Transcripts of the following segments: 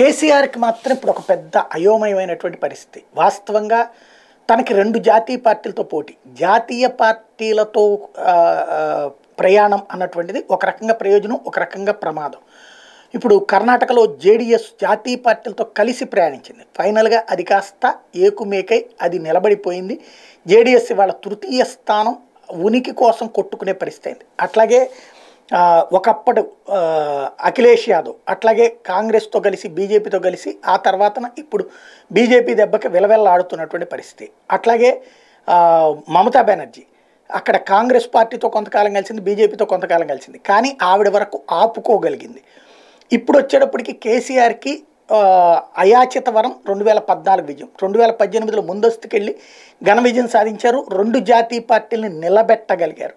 కేసీఆర్కి మాత్రం ఇప్పుడు ఒక పెద్ద అయోమయమైనటువంటి పరిస్థితి వాస్తవంగా తనకి రెండు జాతీయ పార్టీలతో పోటీ జాతీయ పార్టీలతో ప్రయాణం అన్నటువంటిది ఒక రకంగా ప్రయోజనం ఒక రకంగా ప్రమాదం ఇప్పుడు కర్ణాటకలో జేడీఎస్ జాతీయ పార్టీలతో కలిసి ప్రయాణించింది ఫైనల్గా అది కాస్త ఏకుమేకై అది నిలబడిపోయింది జేడీఎస్ వాళ్ళ తృతీయ స్థానం ఉనికి కోసం కొట్టుకునే పరిస్థితి అయింది అట్లాగే ఒకప్పుడు అఖిలేష్ యాదవ్ అట్లాగే కాంగ్రెస్తో కలిసి బీజేపీతో కలిసి ఆ తర్వాత ఇప్పుడు బీజేపీ దెబ్బకి విలవెల్లాడుతున్నటువంటి పరిస్థితి అట్లాగే మమతా బెనర్జీ అక్కడ కాంగ్రెస్ పార్టీతో కొంతకాలం కలిసింది బీజేపీతో కొంతకాలం కలిసింది కానీ ఆవిడ వరకు ఆపుకోగలిగింది ఇప్పుడు వచ్చేటప్పటికి కేసీఆర్కి అయాచిత వరం రెండు వేల పద్నాలుగు విజయం రెండు వేల పద్దెనిమిదిలో ముందస్తుకెళ్ళి ఘన విజయం సాధించారు రెండు జాతీయ పార్టీలని నిలబెట్టగలిగారు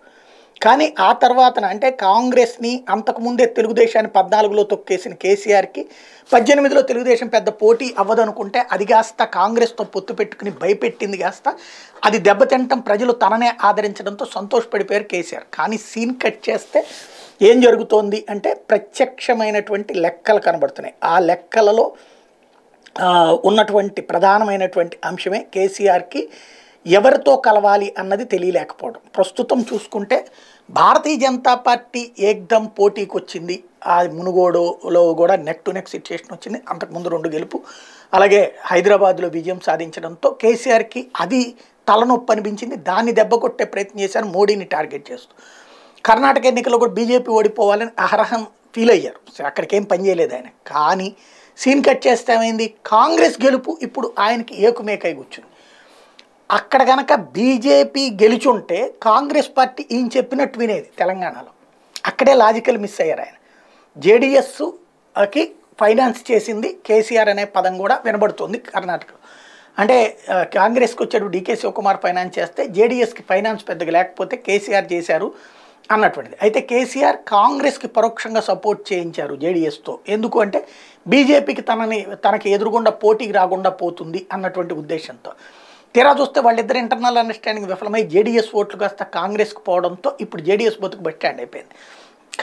కానీ ఆ తర్వాతన అంటే కాంగ్రెస్ని అంతకుముందే తెలుగుదేశాన్ని పద్నాలుగులో తొక్కేసిన కేసీఆర్కి పద్దెనిమిదిలో తెలుగుదేశం పెద్ద పోటీ అవ్వదనుకుంటే అది కాస్త కాంగ్రెస్తో పొత్తు పెట్టుకుని భయపెట్టింది కాస్త అది దెబ్బతింటం ప్రజలు తననే ఆదరించడంతో సంతోషపడిపోయారు కేసీఆర్ కానీ సీన్ కట్ చేస్తే ఏం జరుగుతోంది అంటే ప్రత్యక్షమైనటువంటి లెక్కలు కనబడుతున్నాయి ఆ లెక్కలలో ఉన్నటువంటి ప్రధానమైనటువంటి అంశమే కేసీఆర్కి ఎవరితో కలవాలి అన్నది తెలియలేకపోవడం ప్రస్తుతం చూసుకుంటే భారతీయ జనతా పార్టీ ఏకదం పోటీకి వచ్చింది ఆ మునుగోడులో కూడా నెక్ టు నెక్ సిచ్యుయేషన్ వచ్చింది అంతకుముందు రెండు గెలుపు అలాగే హైదరాబాద్లో విజయం సాధించడంతో కేసీఆర్కి అది తలనొప్పి అనిపించింది దాన్ని దెబ్బకొట్టే ప్రయత్నం చేశారు మోడీని టార్గెట్ చేస్తూ కర్ణాటక ఎన్నికల్లో కూడా బీజేపీ ఓడిపోవాలని అర్హం ఫీల్ అయ్యారు అక్కడికేం పని చేయలేదు ఆయన కానీ సీన్ కట్ చేస్తామైంది కాంగ్రెస్ గెలుపు ఇప్పుడు ఆయనకి ఏకుమేకై కూర్చుంది అక్కడ కనుక బీజేపీ గెలిచుంటే కాంగ్రెస్ పార్టీ ఈయన చెప్పినట్టు వినేది తెలంగాణలో అక్కడే లాజికల్ మిస్ అయ్యారు ఆయన జేడిఎస్కి ఫైనాన్స్ చేసింది కేసీఆర్ అనే పదం కూడా వినబడుతుంది కర్ణాటకలో అంటే కాంగ్రెస్కి వచ్చాడు డీకే శివకుమార్ ఫైనాన్స్ చేస్తే జేడిఎస్కి ఫైనాన్స్ పెద్దగా లేకపోతే కేసీఆర్ చేశారు అన్నటువంటిది అయితే కేసీఆర్ కాంగ్రెస్కి పరోక్షంగా సపోర్ట్ చేయించారు జేడీఎస్తో ఎందుకు అంటే బీజేపీకి తనని తనకి ఎదురుగుండా పోటీకి రాకుండా పోతుంది అన్నటువంటి ఉద్దేశంతో తీరా చూస్తే వాళ్ళిద్దరు ఇంటర్నల్ అండర్స్టాండింగ్ విఫలమై జేడీఎస్ ఓట్లు కాస్త కాంగ్రెస్కి పోవడంతో ఇప్పుడు జేడీఎస్ బతుకు బట్టి స్టాండ్ అయిపోయింది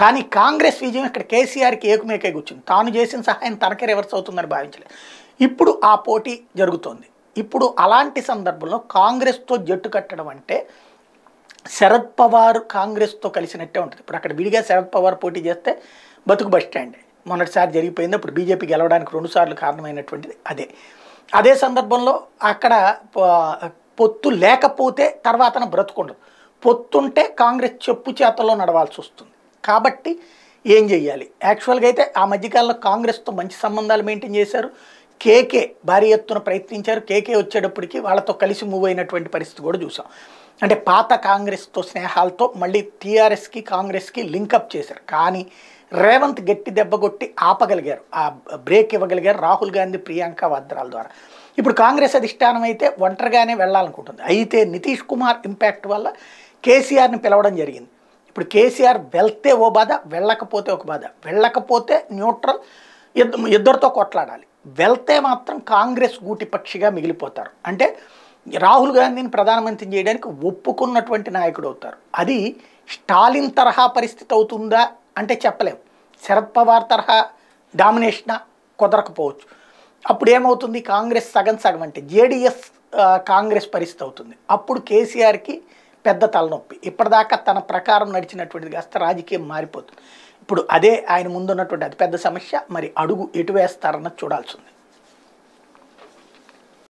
కానీ కాంగ్రెస్ విజయం ఇక్కడ కేసీఆర్కి ఏకమేకే కూర్చుంది తాను చేసిన సహాయం తనకే రివర్స్ అవుతుందని భావించలేదు ఇప్పుడు ఆ పోటీ జరుగుతోంది ఇప్పుడు అలాంటి సందర్భంలో కాంగ్రెస్తో జట్టు కట్టడం అంటే శరద్ పవార్ కాంగ్రెస్తో కలిసినట్టే ఉంటుంది ఇప్పుడు అక్కడ విడిగా శరద్ పవార్ పోటీ చేస్తే బతుకు బస్ స్టాండ్ మొన్నటిసారి జరిగిపోయింది అప్పుడు బీజేపీ గెలవడానికి రెండుసార్లు కారణమైనటువంటిది అదే అదే సందర్భంలో అక్కడ పొత్తు లేకపోతే తర్వాతన బ్రతుకుండదు పొత్తుంటే కాంగ్రెస్ చెప్పు చేతల్లో నడవాల్సి వస్తుంది కాబట్టి ఏం చేయాలి యాక్చువల్గా అయితే ఆ మధ్యకాలంలో కాంగ్రెస్తో మంచి సంబంధాలు మెయింటైన్ చేశారు కేకే భారీ ఎత్తున ప్రయత్నించారు కేకే వచ్చేటప్పటికి వాళ్ళతో కలిసి మూవ్ అయినటువంటి పరిస్థితి కూడా చూసాం అంటే పాత కాంగ్రెస్తో స్నేహాలతో మళ్ళీ టీఆర్ఎస్కి కాంగ్రెస్కి లింకప్ చేశారు కానీ రేవంత్ గట్టి దెబ్బగొట్టి ఆపగలిగారు ఆ బ్రేక్ ఇవ్వగలిగారు రాహుల్ గాంధీ ప్రియాంక వాద్రాల ద్వారా ఇప్పుడు కాంగ్రెస్ అధిష్టానం అయితే ఒంటరిగానే వెళ్ళాలనుకుంటుంది అయితే నితీష్ కుమార్ ఇంపాక్ట్ వల్ల కేసీఆర్ని పిలవడం జరిగింది ఇప్పుడు కేసీఆర్ వెళ్తే ఓ బాధ వెళ్ళకపోతే ఒక బాధ వెళ్ళకపోతే న్యూట్రల్ ఇద్దరితో కొట్లాడాలి వెళ్తే మాత్రం కాంగ్రెస్ గూటిపక్షిగా మిగిలిపోతారు అంటే రాహుల్ గాంధీని ప్రధానమంత్రి చేయడానికి ఒప్పుకున్నటువంటి నాయకుడు అవుతారు అది స్టాలిన్ తరహా పరిస్థితి అవుతుందా అంటే చెప్పలేం శరద్ పవార్ తరహా డామినేషన్ కుదరకపోవచ్చు అప్పుడు ఏమవుతుంది కాంగ్రెస్ సగం సగం అంటే జేడిఎస్ కాంగ్రెస్ పరిస్థితి అవుతుంది అప్పుడు కేసీఆర్కి పెద్ద తలనొప్పి ఇప్పటిదాకా తన ప్రకారం నడిచినటువంటిది కాస్త రాజకీయం మారిపోతుంది ఇప్పుడు అదే ఆయన ముందున్నటువంటి అతిపెద్ద సమస్య మరి అడుగు ఎటు వేస్తారన్నది చూడాల్సింది